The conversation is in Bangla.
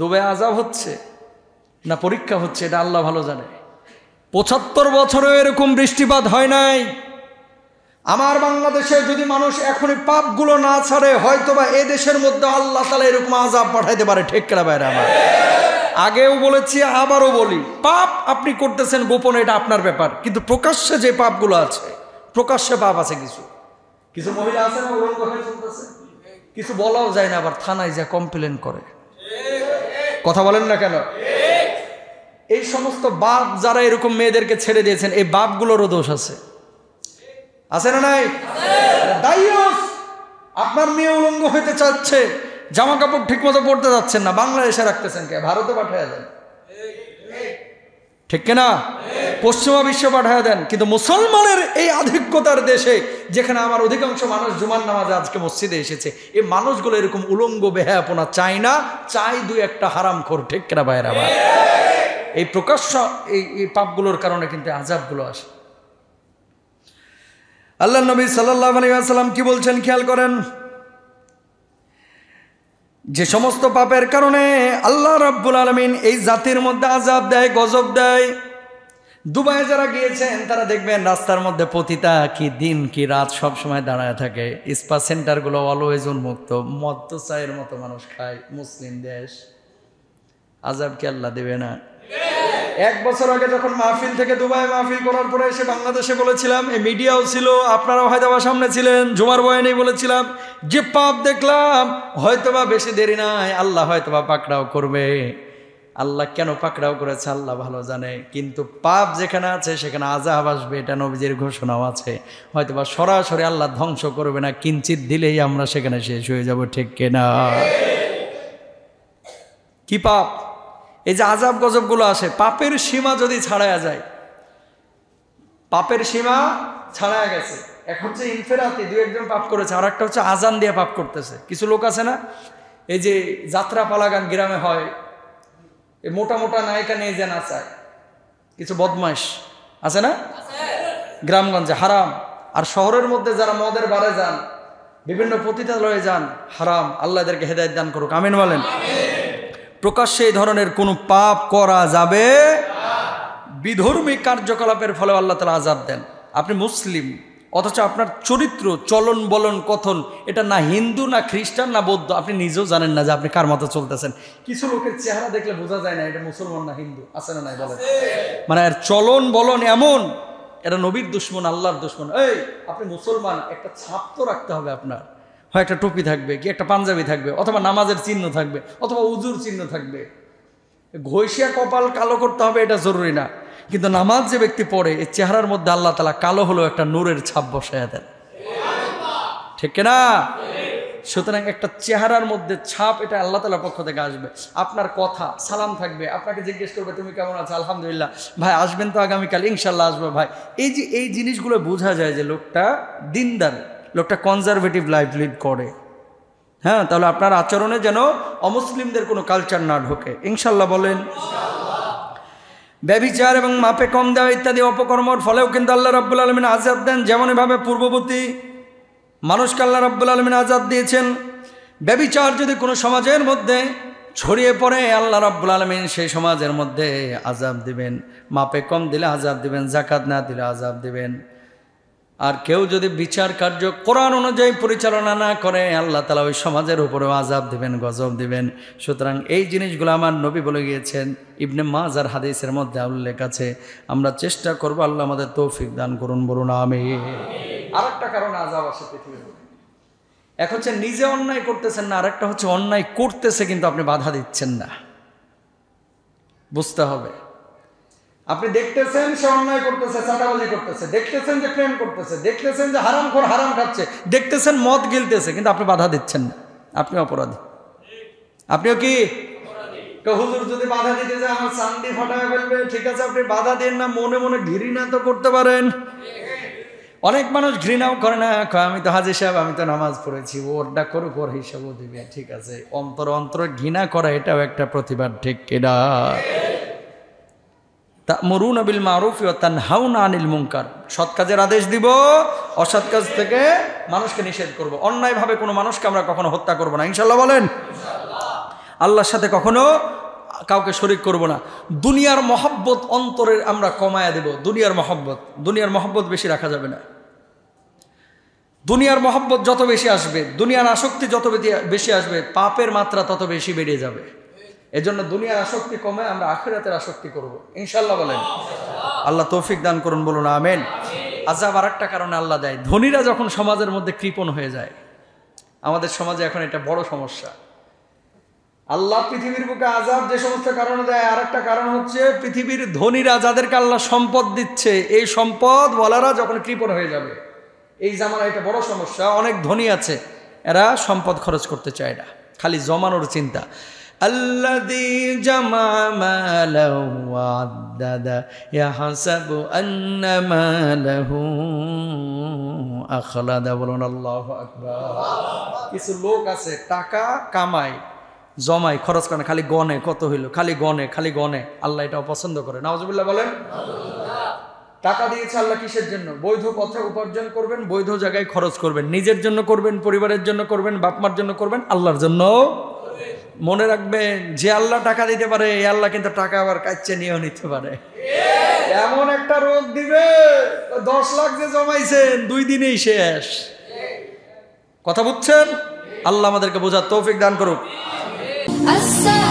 দুবে আজাব হচ্ছে না পরীক্ষা হচ্ছে এটা আল্লাহ ভালো জানে পঁচাত্তর বছরে এরকম বৃষ্টিপাত হয় নাই আমার বাংলাদেশে যদি মানুষ এখনই পাপগুলো না ছাড়ে হয়তোবা এ দেশের মধ্যে আল্লাহ তালা এরকম আজাব পাঠাইতে পারে ঠেকরা বাইরে আমার আগেও বলেছি আবারও বলি পাপ আপনি করতেছেন গোপনে এটা আপনার ব্যাপার কিন্তু প্রকাশ্যে যে পাপগুলো আছে প্রকাশ্যে পাপ আছে কিছু কিছু মহিলা আছে না কিছু বলাও যায় না আবার থানায় যা কমপ্লেন করে কথা বলেন না কেন এই সমস্ত বাপ যারা এরকম মেয়েদেরকে ছেড়ে দিয়েছেন এই বাপগুলোরও দোষ আছে আছে না নাই আপনার মেয়ে উলঙ্গ হইতে চাচ্ছে জামা কাপড় ঠিক মতো পরতে যাচ্ছেন না বাংলাদেশে রাখতেছেন কে ভারতে পাঠায় দেন ঠিক না পশ্চিমা বিশ্ব পাঠায় দেন কিন্তু মুসলমানের এই আধিক্যতার দেশে যেখানে আমার অধিকাংশ মানুষ জুমান নামাজ আজকে মসজিদে এসেছে এই মানুষগুলো এরকম উলঙ্গ বেহাপনা চায় না চাই দুই একটা হারাম খোর বাইরে আবার এই প্রকাশ্য এই পাপগুলোর কারণে কিন্তু আজাবগুলো আসে আল্লাহ নবী সাল্লাহ আলী আসাল্লাম কি বলছেন খেয়াল করেন যে সমস্ত পাপের কারণে আল্লাহ রাব্বুল আলমিন এই জাতির মধ্যে আজাব দেয় গজব দেয় দুবাইয়ে যারা গিয়েছেন তারা দেখবেন রাস্তার মধ্যে পতিতা কি দিন কি রাত সব সময় দাঁড়ায় থাকে স্পা সেন্টারগুলো অলওয়েজ উন্মুক্ত মদ্য চায়ের মতো মানুষ খায় মুসলিম দেশ আজাব কি আল্লাহ দেবে না এক বছর আগে যখন মাহফিল থেকে দুবাই মাহফিল করার পরে এসে বাংলাদেশে বলেছিলাম এই মিডিয়াও ছিল আপনারাও হয়তো আমার সামনে ছিলেন জুমার বয়ানেই বলেছিলাম যে পাপ দেখলাম হয়তোবা বেশি দেরি নাই আল্লাহ হয়তোবা পাকড়াও করবে আল্লাহ কেন পাকড়াও করেছে আল্লাহ ভালো জানে কিন্তু পাপ যেখানে আছে সেখানে আজাব আসবে এটা নবীজির ঘোষণাও আছে হয়তো বা সরাসরি আল্লাহ ধ্বংস করবে না কিঞ্চিত দিলেই আমরা সেখানে শেষ হয়ে যাব ঠিক কেনা কি পাপ এই যে আজাব গজবগুলো আসে পাপের সীমা যদি ছাড়া যায় পাপের সীমা ছাড়া গেছে এক হচ্ছে ইনফেরাতে দু একজন পাপ করেছে আর একটা হচ্ছে আজান দিয়ে পাপ করতেছে কিছু লোক আছে না এই যে যাত্রা পালাগান গ্রামে হয় এই মোটা মোটা নায়িকা নিয়ে যে না চায় কিছু বদমাস আছে না গ্রামগঞ্জে হারাম আর শহরের মধ্যে যারা মদের বারে যান বিভিন্ন পতিতালয়ে যান হারাম আল্লাহদেরকে হেদায়ত দান করুক আমিন বলেন প্রকাশ্যে এই ধরনের কোনো পাপ করা যাবে বিধর্মী কার্যকলাপের ফলে আল্লাহ তালা আজাদ দেন আপনি মুসলিম অথচ আপনার চরিত্র চলন বলন কথন এটা না হিন্দু না খ্রিস্টান না বৌদ্ধ আপনি নিজেও জানেন না যে আপনি কার মতো চলতেছেন কিছু লোকের চেহারা দেখলে বোঝা যায় না এটা মুসলমান না হিন্দু আছে না নাই বলেন মানে আর চলন বলন এমন এটা নবীর দুশ্মন আল্লাহর দুশ্মন এই আপনি মুসলমান একটা ছাপ তো রাখতে হবে আপনার হয় একটা টুপি থাকবে কি একটা পাঞ্জাবি থাকবে অথবা নামাজের চিহ্ন থাকবে অথবা উজুর চিহ্ন থাকবে ঘষিয়া কপাল কালো করতে হবে এটা জরুরি না কিন্তু নামাজ যে ব্যক্তি পড়ে এই চেহারার মধ্যে আল্লাহ তালা কালো হলো একটা নূরের ছাপ বসায় দেন ঠিক না সুতরাং একটা চেহারার মধ্যে ছাপ এটা আল্লাহ তালার পক্ষ থেকে আসবে আপনার কথা সালাম থাকবে আপনাকে জিজ্ঞেস করবে তুমি কেমন আছো আলহামদুলিল্লাহ ভাই আসবেন তো আগামীকাল ইনশাল্লাহ আসবে ভাই এই যে এই জিনিসগুলো বোঝা যায় যে লোকটা দিনদার লোকটা কনজারভেটিভ লাইফ লিড করে হ্যাঁ তাহলে আপনার আচরণে যেন অমুসলিমদের কোনো কালচার না ঢোকে ইনশাল্লাহ বলেন ব্যবিচার এবং মাপে কম দেওয়া ইত্যাদি অপকর্মর ফলেও কিন্তু আল্লাহ রব্বুল আলমিন আজাদ দেন যেমন এভাবে পূর্ববর্তী মানুষকে আল্লাহ রব্বুল আলমিন আজাদ দিয়েছেন ব্যবিচার যদি কোনো সমাজের মধ্যে ছড়িয়ে পড়ে আল্লাহ রব্বুল আলমিন সেই সমাজের মধ্যে আজাব দিবেন মাপে কম দিলে আজাব দিবেন জাকাত না দিলে আজাব দিবেন আর কেউ যদি বিচার কার্য কোরআন অনুযায়ী পরিচালনা না করে আল্লাহ তালা ওই সমাজের উপরেও আজাব দেবেন গজব দেবেন সুতরাং এই জিনিসগুলো আমার নবী বলে গিয়েছেন ইবনে মাজ আর হাদিসের মধ্যে উল্লেখ আছে আমরা চেষ্টা করবো আল্লাহ আমাদের তৌফিক দান করুন বলুন আমি আর একটা কারণ আজাব আসে এক হচ্ছে নিজে অন্যায় করতেছেন না আরেকটা হচ্ছে অন্যায় করতেছে কিন্তু আপনি বাধা দিচ্ছেন না বুঝতে হবে আপনি দেখতেছেন সে অন্যায় করতেছে চাটাবাজি করতেছে দেখতেছেন যে প্রেম করতেছে দেখতেছেন যে হারাম খোর হারাম খাচ্ছে দেখতেছেন মদ গিলতেছে কিন্তু আপনি বাধা দিচ্ছেন না আপনি অপরাধী আপনিও কি হুজুর যদি বাধা দিতে যায় আমার শান্তি ফাটা ফেলবে ঠিক আছে আপনি বাধা দেন না মনে মনে ঘৃণা তো করতে পারেন অনেক মানুষ ঘৃণাও করে না আমি তো হাজির সাহেব আমি তো নামাজ পড়েছি ওরটা করুক ওর হিসাবও দেবে ঠিক আছে অন্তর অন্তর ঘৃণা করা এটাও একটা প্রতিবাদ ঠিক কিনা মরুন আবিল মারুফ ইয়তান হাউন আনিল মুঙ্কার সৎ কাজের আদেশ দিব অসৎ কাজ থেকে মানুষকে নিষেধ করব। অন্যায়ভাবে কোনো মানুষকে আমরা কখনো হত্যা করব না ইনশাল্লাহ বলেন আল্লাহর সাথে কখনো কাউকে শরিক করব না দুনিয়ার মহব্বত অন্তরের আমরা কমায়া দেব দুনিয়ার মহব্বত দুনিয়ার মহব্বত বেশি রাখা যাবে না দুনিয়ার মহব্বত যত বেশি আসবে দুনিয়ার আসক্তি যত বেশি আসবে পাপের মাত্রা তত বেশি বেড়ে যাবে এজন্য দুনিয়ার আসক্তি কমে আমরা আখিরাতের আসক্তি করব ইনশাল্লাহ বলেন আল্লাহ তৌফিক দান করুন বলুন আমেন আজাব আর একটা কারণে আল্লাহ দেয় ধনীরা যখন সমাজের মধ্যে কৃপণ হয়ে যায় আমাদের সমাজে এখন এটা বড় সমস্যা আল্লাহ পৃথিবীর বুকে আজাব যে সমস্ত কারণে দেয় আর একটা কারণ হচ্ছে পৃথিবীর ধনীরা যাদেরকে আল্লাহ সম্পদ দিচ্ছে এই সম্পদ বলারা যখন কৃপণ হয়ে যাবে এই জামানা এটা বড় সমস্যা অনেক ধনী আছে এরা সম্পদ খরচ করতে চায় না খালি জমানোর চিন্তা الذي جمع ماله وعدد يحسب أن ماله أخلد বলুন الله أكبر কিছু লোক আছে টাকা কামায় জমায় খরচ করে খালি গনে কত হইল খালি গনে খালি গনে আল্লাহ এটা অপছন্দ করে নাওজবিল্লাহ বলেন টাকা দিয়েছে আল্লাহ কিসের জন্য বৈধ পথে উপার্জন করবেন বৈধ জায়গায় খরচ করবেন নিজের জন্য করবেন পরিবারের জন্য করবেন বাপমার জন্য করবেন আল্লাহর জন্য মনে রাখবেন যে আল্লাহ টাকা দিতে পারে এই আল্লাহ কিন্তু টাকা আবার কাচ্ছে নিয়েও নিতে পারে এমন একটা রোগ দিবে দশ লাখ যে জমাইছেন দুই দিনেই শেষ কথা বুঝছেন আল্লাহ আমাদেরকে বোঝার তৌফিক দান করুক আচ্ছা